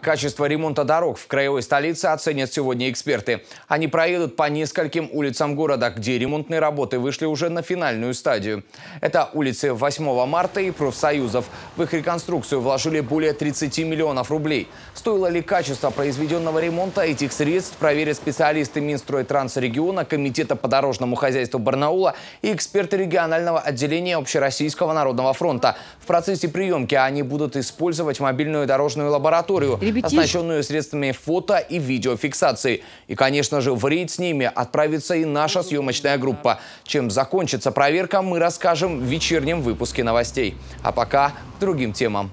Качество ремонта дорог в краевой столице оценят сегодня эксперты. Они проедут по нескольким улицам города, где ремонтные работы вышли уже на финальную стадию. Это улицы 8 марта и профсоюзов. В их реконструкцию вложили более 30 миллионов рублей. Стоило ли качество произведенного ремонта этих средств, проверят специалисты Минстройтранса региона, Комитета по дорожному хозяйству Барнаула и эксперты регионального отделения Общероссийского народного фронта. В процессе приемки они будут использовать мобильную дорожную лабораторию – Ребятиш... оснащенную средствами фото и видеофиксации. И, конечно же, в рейд с ними отправится и наша съемочная группа. Чем закончится проверка, мы расскажем в вечернем выпуске новостей. А пока к другим темам.